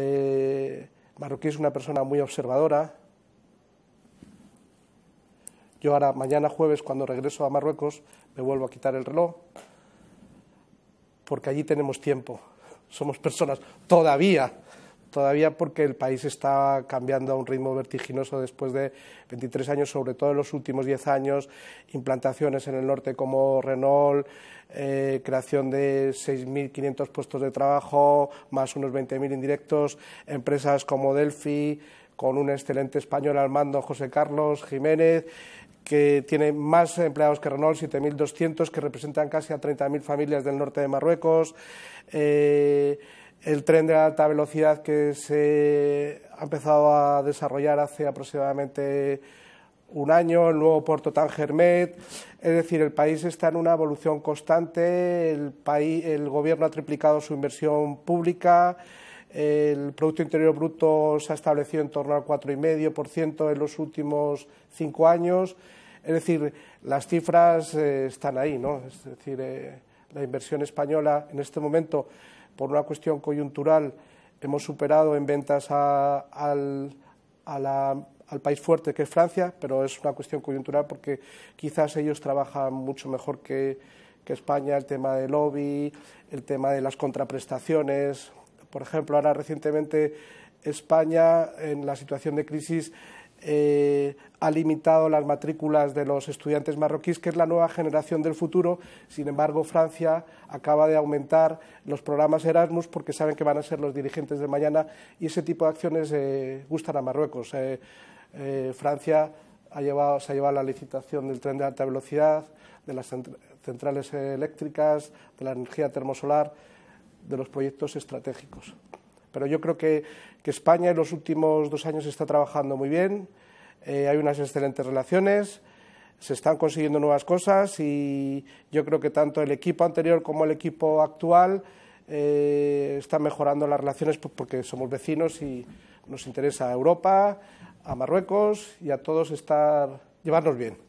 Eh, marroquí es una persona muy observadora. Yo ahora, mañana jueves, cuando regreso a Marruecos, me vuelvo a quitar el reloj, porque allí tenemos tiempo. Somos personas todavía todavía porque el país está cambiando a un ritmo vertiginoso después de 23 años, sobre todo en los últimos 10 años, implantaciones en el norte como Renault, eh, creación de 6.500 puestos de trabajo, más unos 20.000 indirectos, empresas como Delphi, con un excelente español al mando, José Carlos Jiménez, que tiene más empleados que Renault, 7.200, que representan casi a 30.000 familias del norte de Marruecos. Eh, el tren de alta velocidad que se ha empezado a desarrollar hace aproximadamente un año, el nuevo puerto Tangermet. Es decir, el país está en una evolución constante, el, país, el gobierno ha triplicado su inversión pública, el Producto Interior Bruto se ha establecido en torno al 4,5% en los últimos cinco años. Es decir, las cifras eh, están ahí, ¿no? Es decir, eh, la inversión española en este momento, por una cuestión coyuntural, hemos superado en ventas al, al, país fuerte que es Francia, pero es una cuestión coyuntural porque quizás ellos trabajan mucho mejor que, España el tema del lobby, el tema de las contraprestaciones. Por ejemplo, ahora recientemente España, en la situación de crisis, eh, ha limitado las matrículas de los estudiantes marroquíes, que es la nueva generación del futuro. Sin embargo, Francia acaba de aumentar los programas Erasmus porque saben que van a ser los dirigentes de mañana y ese tipo de acciones eh, gustan a Marruecos. Eh, eh, Francia ha llevado, se ha llevado la licitación del tren de alta velocidad, de las centrales eléctricas, de la energía termosolar, de los proyectos estratégicos. Pero yo creo que España en los últimos dos años está trabajando muy bien. Eh, hay unas excelentes relaciones, se están consiguiendo nuevas cosas y yo creo que tanto el equipo anterior como el equipo actual eh, están mejorando las relaciones pues, porque somos vecinos y nos interesa a Europa, a Marruecos y a todos estar, llevarnos bien.